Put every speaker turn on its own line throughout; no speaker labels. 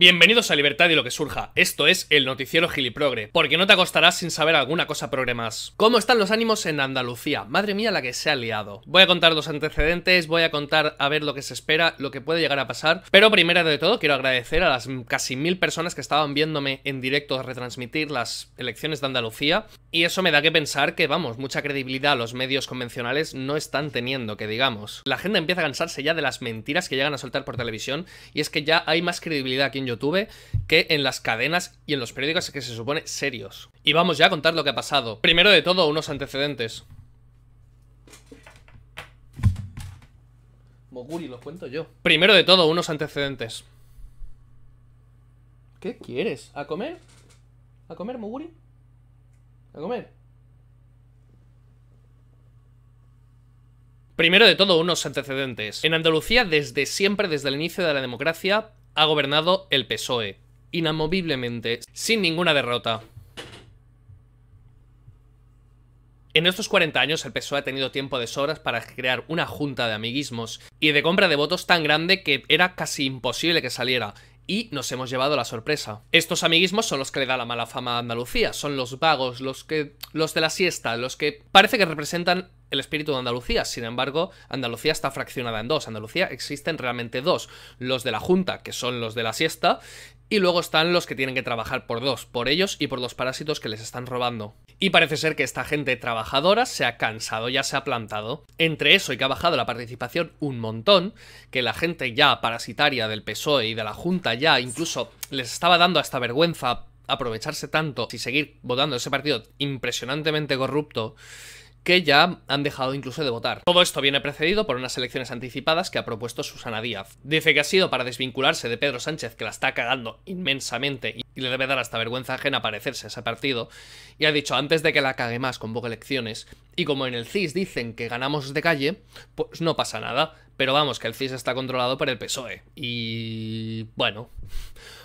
Bienvenidos a Libertad y lo que surja. Esto es el noticiero Giliprogre, porque no te acostarás sin saber alguna cosa progre más. ¿Cómo están los ánimos en Andalucía? Madre mía la que se ha liado. Voy a contar los antecedentes, voy a contar a ver lo que se espera, lo que puede llegar a pasar, pero primero de todo quiero agradecer a las casi mil personas que estaban viéndome en directo retransmitir las elecciones de Andalucía, y eso me da que pensar que, vamos, mucha credibilidad los medios convencionales no están teniendo, que digamos. La gente empieza a cansarse ya de las mentiras que llegan a soltar por televisión, y es que ya hay más credibilidad aquí en YouTube que en las cadenas y en los periódicos que se supone serios. Y vamos ya a contar lo que ha pasado. Primero de todo, unos antecedentes. Moguri, lo cuento yo. Primero de todo, unos antecedentes. ¿Qué quieres? ¿A comer? ¿A comer, Moguri? ¿A comer? Primero de todo, unos antecedentes. En Andalucía, desde siempre, desde el inicio de la democracia, ha gobernado el PSOE, inamoviblemente, sin ninguna derrota. En estos 40 años el PSOE ha tenido tiempo de sobras para crear una junta de amiguismos y de compra de votos tan grande que era casi imposible que saliera. Y nos hemos llevado la sorpresa. Estos amiguismos son los que le da la mala fama a Andalucía, son los vagos, los que. los de la siesta, los que parece que representan el espíritu de Andalucía. Sin embargo, Andalucía está fraccionada en dos. Andalucía existen realmente dos. Los de la Junta, que son los de la siesta, y luego están los que tienen que trabajar por dos, por ellos y por los parásitos que les están robando. Y parece ser que esta gente trabajadora se ha cansado, ya se ha plantado. Entre eso y que ha bajado la participación un montón, que la gente ya parasitaria del PSOE y de la Junta ya incluso les estaba dando hasta vergüenza aprovecharse tanto y seguir votando ese partido impresionantemente corrupto que ya han dejado incluso de votar. Todo esto viene precedido por unas elecciones anticipadas que ha propuesto Susana Díaz. Dice que ha sido para desvincularse de Pedro Sánchez, que la está cagando inmensamente y le debe dar hasta vergüenza ajena parecerse a ese partido, y ha dicho, antes de que la cague más, convoque elecciones, y como en el CIS dicen que ganamos de calle, pues no pasa nada, pero vamos, que el CIS está controlado por el PSOE. Y... bueno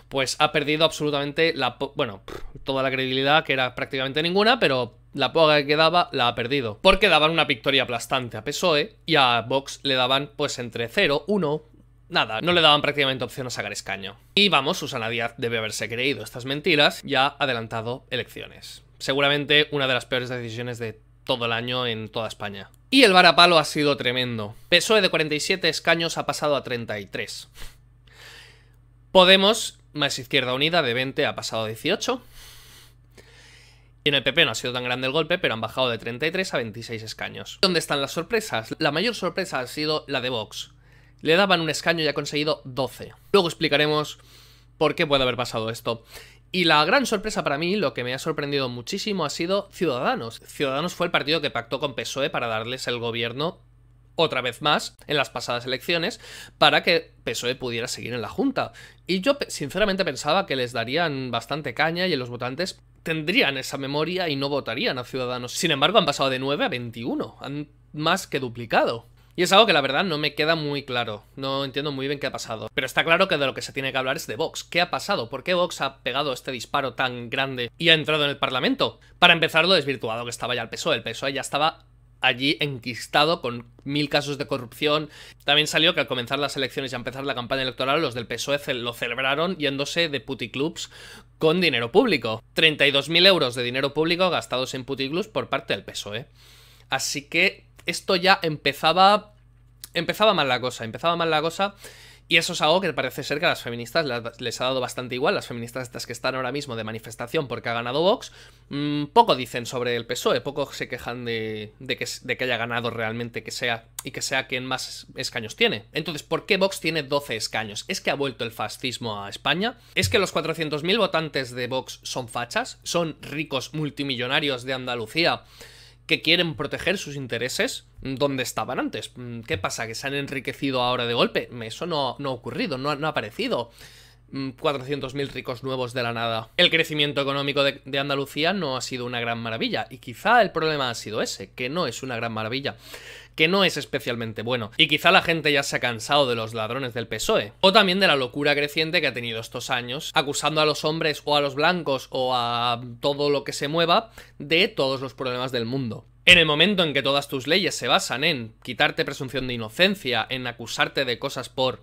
pues ha perdido absolutamente la... bueno, toda la credibilidad, que era prácticamente ninguna, pero la poga que daba la ha perdido. Porque daban una victoria aplastante a PSOE y a Vox le daban pues entre 0, 1, Nada, no le daban prácticamente opción a sacar escaño. Y vamos, Susana Díaz debe haberse creído estas mentiras y ha adelantado elecciones. Seguramente una de las peores decisiones de todo el año en toda España. Y el varapalo ha sido tremendo. PSOE de 47 escaños ha pasado a 33. Podemos, más Izquierda Unida, de 20 ha pasado a 18. Y en el PP no ha sido tan grande el golpe, pero han bajado de 33 a 26 escaños. ¿Dónde están las sorpresas? La mayor sorpresa ha sido la de Vox. Le daban un escaño y ha conseguido 12. Luego explicaremos por qué puede haber pasado esto. Y la gran sorpresa para mí, lo que me ha sorprendido muchísimo, ha sido Ciudadanos. Ciudadanos fue el partido que pactó con PSOE para darles el gobierno otra vez más en las pasadas elecciones para que PSOE pudiera seguir en la Junta. Y yo sinceramente pensaba que les darían bastante caña y los votantes tendrían esa memoria y no votarían a Ciudadanos. Sin embargo, han pasado de 9 a 21, han más que duplicado. Y es algo que la verdad no me queda muy claro, no entiendo muy bien qué ha pasado. Pero está claro que de lo que se tiene que hablar es de Vox. ¿Qué ha pasado? ¿Por qué Vox ha pegado este disparo tan grande y ha entrado en el Parlamento? Para empezar, lo desvirtuado que estaba ya el PSOE. El PSOE ya estaba allí enquistado con mil casos de corrupción. También salió que al comenzar las elecciones y a empezar la campaña electoral, los del PSOE lo celebraron yéndose de puticlubs con dinero público. 32.000 euros de dinero público gastados en puticlubs por parte del PSOE. Así que esto ya empezaba... Empezaba mal la cosa, empezaba mal la cosa. Y eso es algo que parece ser que a las feministas les ha dado bastante igual, las feministas estas que están ahora mismo de manifestación porque ha ganado Vox, Mm, poco dicen sobre el PSOE, poco se quejan de, que, haya ganado realmente que sea, y que sea quien más escaños tiene. Entonces, ¿por qué Vox tiene 12 escaños? ¿Es que ha vuelto el fascismo a España? ¿Es que los 400.000 votantes de Vox son fachas? ¿Son ricos multimillonarios de Andalucía? que quieren proteger sus intereses donde estaban antes. ¿Qué pasa? ¿Que se han enriquecido ahora de golpe? Eso no, ha ocurrido, no, no ha aparecido. 400.000 mm, ricos nuevos de la nada. El crecimiento económico de, Andalucía no ha sido una gran maravilla y quizá el problema ha sido ese, que no es una gran maravilla que no es especialmente bueno. Y quizá la gente ya se ha cansado de los ladrones del PSOE. O también de la locura creciente que ha tenido estos años, acusando a los hombres o a los blancos o a todo lo que se mueva de todos los problemas del mundo. En el momento en que todas tus leyes se basan en quitarte presunción de inocencia, en acusarte de cosas por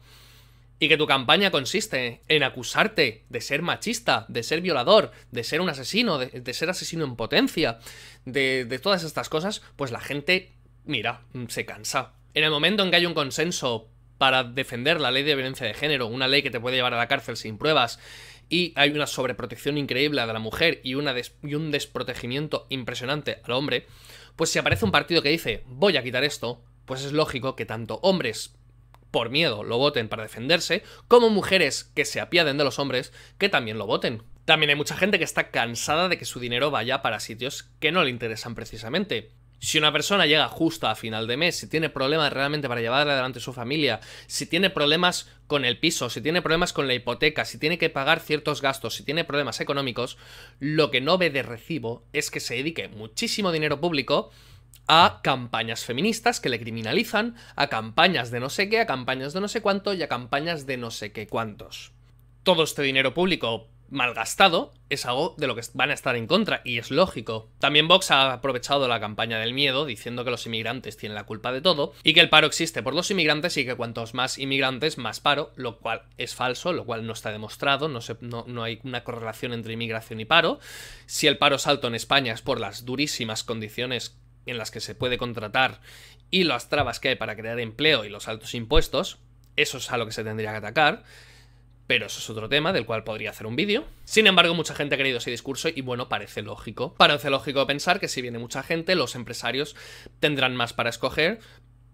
y que tu campaña consiste en acusarte de ser machista, de ser violador, de ser un asesino, de, ser asesino en potencia, de, todas estas cosas, pues la gente, mira, mm, se cansa. En el momento en que hay un consenso para defender la ley de violencia de género, una ley que te puede llevar a la cárcel sin pruebas, y hay una sobreprotección increíble de la mujer y, y un desprotegimiento impresionante al hombre, pues si aparece un partido que dice voy a quitar esto, pues es lógico que tanto hombres por miedo lo voten para defenderse, como mujeres que se apiaden de los hombres que también lo voten. También hay mucha gente que está cansada de que su dinero vaya para sitios que no le interesan precisamente. Si una persona llega justo a final de mes, si tiene problemas realmente para llevar adelante su familia, si tiene problemas con el piso, si tiene problemas con la hipoteca, si tiene que pagar ciertos gastos, si tiene problemas económicos, lo que no ve de recibo es que se dedique muchísimo dinero público a campañas feministas que le criminalizan, a campañas de no sé qué, a campañas de no sé cuánto y a campañas de no sé qué cuántos. Todo este dinero público malgastado es algo de lo que van a estar en contra, y es lógico. También Vox ha aprovechado la campaña del miedo, diciendo que los inmigrantes tienen la culpa de todo, y que el paro existe por los inmigrantes y que cuantos más inmigrantes, más paro, lo cual es falso, lo cual no está demostrado, no, hay una correlación entre inmigración y paro. Si el paro salto en España es por las durísimas condiciones en las que se puede contratar y las trabas que hay para crear empleo y los altos impuestos, eso es a lo que se tendría que atacar, pero eso es otro tema del cual podría hacer un vídeo. Sin embargo, mucha gente ha querido ese discurso y bueno, parece lógico. Parece lógico pensar que si viene mucha gente, los empresarios tendrán más para escoger,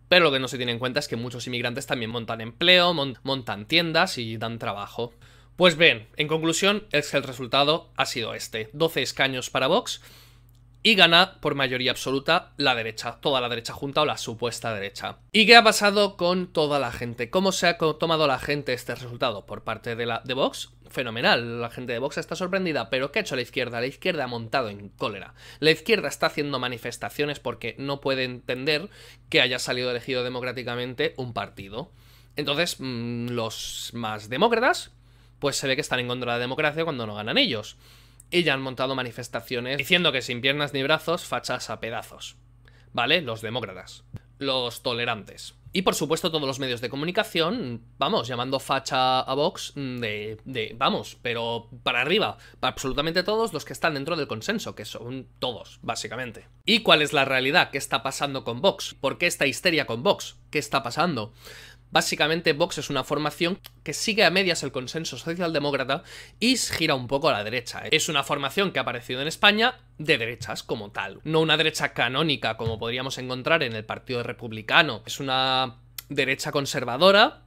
pero lo que no se tiene en cuenta es que muchos inmigrantes también montan empleo, montan tiendas y dan trabajo. Pues bien, en conclusión, es el resultado ha sido este. 12 escaños para Vox, y gana por mayoría absoluta la derecha, toda la derecha junta o la supuesta derecha. ¿Y qué ha pasado con toda la gente? ¿Cómo se ha tomado la gente este resultado por parte de, la, de Vox? Fenomenal, la gente de Vox está sorprendida, pero ¿qué ha hecho la izquierda? La izquierda ha montado en cólera. La izquierda está haciendo manifestaciones porque no puede entender que haya salido elegido democráticamente un partido. Entonces, mm, los más demócratas, pues se ve que están en contra de la democracia cuando no ganan ellos y ya han montado manifestaciones diciendo que sin piernas ni brazos, fachas a pedazos. ¿Vale? Los demócratas. Los tolerantes. Y por supuesto todos los medios de comunicación, vamos, llamando facha a Vox mm, de, de, vamos, pero para arriba, para absolutamente todos los que están dentro del consenso, que son todos, básicamente. ¿Y cuál es la realidad? ¿Qué está pasando con Vox? ¿Por qué esta histeria con Vox? ¿Qué está pasando? Básicamente Vox es una formación que sigue a medias el consenso socialdemócrata y gira un poco a la derecha. ¿eh? Es una formación que ha aparecido en España de derechas como tal, no una derecha canónica como podríamos encontrar en el Partido Republicano. Es una derecha conservadora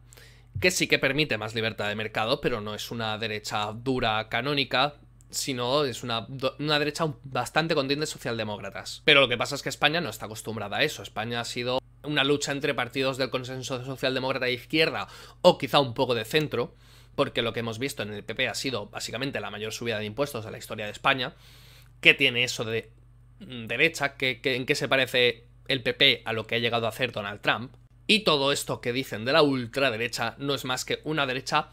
que sí que permite más libertad de mercado, pero no es una derecha dura canónica sino es una, derecha bastante con de socialdemócratas. Pero lo que pasa es que España no está acostumbrada a eso. España ha sido una lucha entre partidos del consenso socialdemócrata de izquierda o quizá un poco de centro, porque lo que hemos visto en el PP ha sido básicamente la mayor subida de impuestos de la historia de España. ¿Qué tiene eso de derecha? que en qué se parece el PP a lo que ha llegado a hacer Donald Trump? Y todo esto que dicen de la ultraderecha no es más que una derecha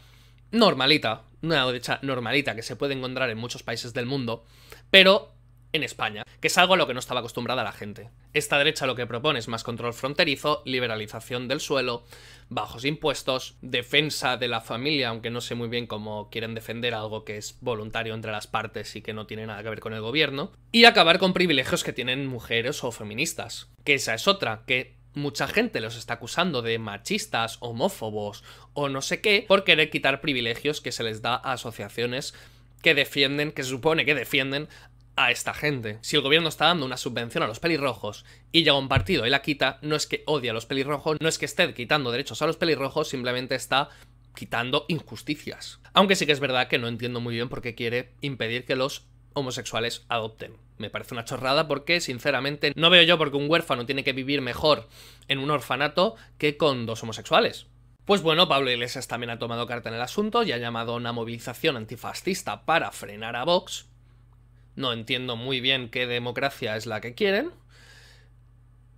normalita, una derecha normalita que se puede encontrar en muchos países del mundo, pero en España, que es algo a lo que no estaba acostumbrada la gente. Esta derecha lo que propone es más control fronterizo, liberalización del suelo, bajos impuestos, defensa de la familia, aunque no sé muy bien cómo quieren defender algo que es voluntario entre las partes y que no tiene nada que ver con el gobierno, y acabar con privilegios que tienen mujeres o feministas. Que esa es otra, que mucha gente los está acusando de machistas, homófobos o no sé qué por querer quitar privilegios que se les da a asociaciones que defienden, que se supone que defienden a esta gente. Si el gobierno está dando una subvención a los pelirrojos y llega un partido y la quita, no es que odie a los pelirrojos, no es que esté quitando derechos a los pelirrojos, simplemente está quitando injusticias. Aunque sí que es verdad que no entiendo muy bien por qué quiere impedir que los homosexuales adopten. Me parece una chorrada porque, sinceramente, no veo yo por qué un huérfano tiene que vivir mejor en un orfanato que con dos homosexuales. Pues bueno, Pablo Iglesias también ha tomado carta en el asunto y ha llamado a una movilización antifascista para frenar a Vox. No entiendo muy bien qué democracia es la que quieren,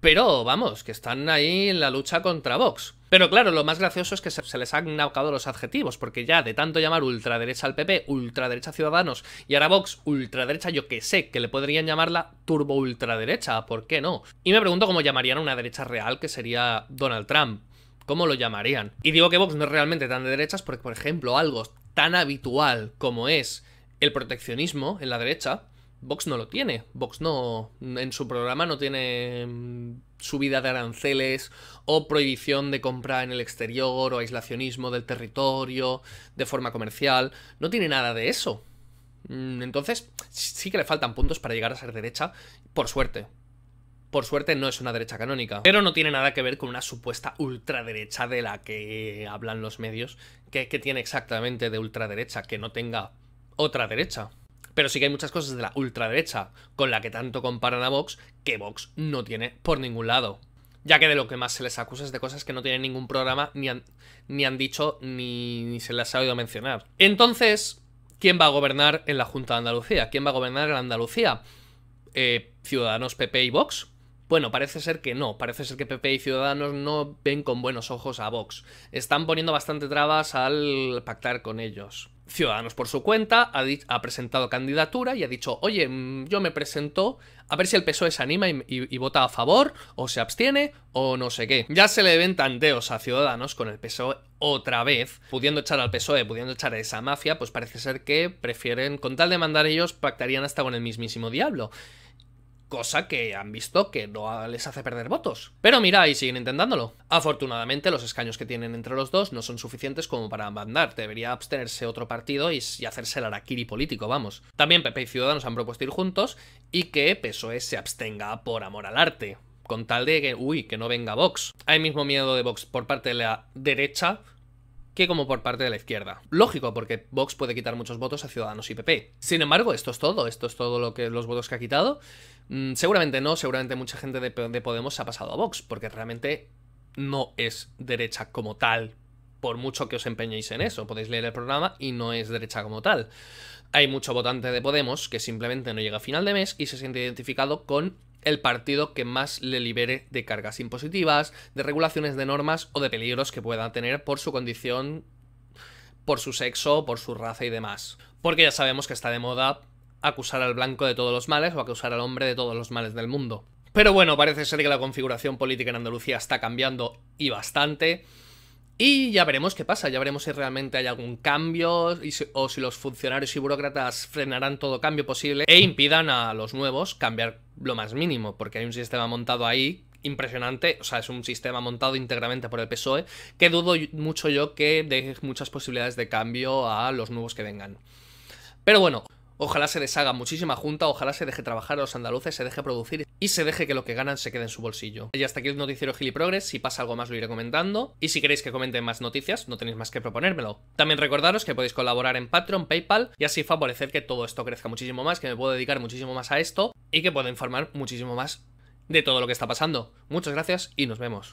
pero vamos, que están ahí en la lucha contra Vox. Pero claro, lo más gracioso es que se, les han naucado los adjetivos, porque ya de tanto llamar ultraderecha al PP, ultraderecha a Ciudadanos y ahora Vox, ultraderecha, yo que sé, que le podrían llamarla turbo ultraderecha, ¿por qué no? Y me pregunto cómo llamarían a una derecha real que sería Donald Trump. ¿Cómo lo llamarían? Y digo que Vox no es realmente tan de derechas porque, por ejemplo, algo tan habitual como es el proteccionismo en la derecha, Vox no lo tiene. Vox no. En su programa no tiene mm, subida de aranceles o prohibición de compra en el exterior o aislacionismo del territorio de forma comercial. No tiene nada de eso. Mm, entonces, sí que le faltan puntos para llegar a ser derecha, por suerte. Por suerte no es una derecha canónica. Pero no tiene nada que ver con una supuesta ultraderecha de la que hablan los medios. ¿Qué que tiene exactamente de ultraderecha? Que no tenga otra derecha. Pero sí que hay muchas cosas de la ultraderecha con la que tanto comparan a Vox que Vox no tiene por ningún lado. Ya que de lo que más se les acusa es de cosas que no tienen ningún programa, ni han, ni han dicho, ni, se les ha oído mencionar. Entonces, ¿quién va a gobernar en la Junta de Andalucía? ¿Quién va a gobernar en Andalucía? Eh, ¿Ciudadanos, PP y Vox? Bueno, parece ser que no, parece ser que PP y Ciudadanos no ven con buenos ojos a Vox. Están poniendo bastante trabas al pactar con ellos. Ciudadanos por su cuenta ha, presentado candidatura y ha dicho, oye, mm, yo me presento a ver si el PSOE se anima y, y, vota a favor, o se abstiene, o no sé qué. Ya se le ven tanteos a Ciudadanos con el PSOE otra vez, pudiendo echar al PSOE, pudiendo echar a esa mafia, pues parece ser que prefieren, con tal de mandar ellos, pactarían hasta con el mismísimo diablo cosa que han visto que no les hace perder votos. Pero mira, y siguen intentándolo. Afortunadamente, los escaños que tienen entre los dos no son suficientes como para mandar. Debería abstenerse otro partido y, hacerse el araquiri político, vamos. También PP y Ciudadanos han propuesto ir juntos y que PSOE se abstenga por amor al arte. Con tal de que, uy, que no venga Vox. Hay mismo miedo de Vox por parte de la derecha que como por parte de la izquierda. Lógico, porque Vox puede quitar muchos votos a Ciudadanos y PP. Sin embargo, esto es todo, esto es todo lo que los votos que ha quitado. Mm, seguramente no, seguramente mucha gente de, de Podemos se ha pasado a Vox, porque realmente no es derecha como tal, por mucho que os empeñéis en eso. Podéis leer el programa y no es derecha como tal. Hay mucho votante de Podemos que simplemente no llega a final de mes y se siente identificado con el partido que más le libere de cargas impositivas, de regulaciones de normas o de peligros que pueda tener por su condición, por su sexo, por su raza y demás. Porque ya sabemos que está de moda acusar al blanco de todos los males o acusar al hombre de todos los males del mundo. Pero bueno, parece ser que la configuración política en Andalucía está cambiando y bastante. Y ya veremos qué pasa, ya veremos si realmente hay algún cambio o si los funcionarios y burócratas frenarán todo cambio posible e impidan a los nuevos cambiar lo más mínimo, porque hay un sistema montado ahí impresionante, o sea, es un sistema montado íntegramente por el PSOE, que dudo mucho yo que deje muchas posibilidades de cambio a los nuevos que vengan. Pero bueno, Ojalá se deshaga muchísima junta, ojalá se deje trabajar a los andaluces, se deje producir y se deje que lo que ganan se quede en su bolsillo. Y hasta aquí el noticiero Progress, si pasa algo más lo iré comentando. Y si queréis que comente más noticias, no tenéis más que proponérmelo. También recordaros que podéis colaborar en Patreon, Paypal y así favorecer que todo esto crezca muchísimo más, que me puedo dedicar muchísimo más a esto y que pueda informar muchísimo más de todo lo que está pasando. Muchas gracias y nos vemos.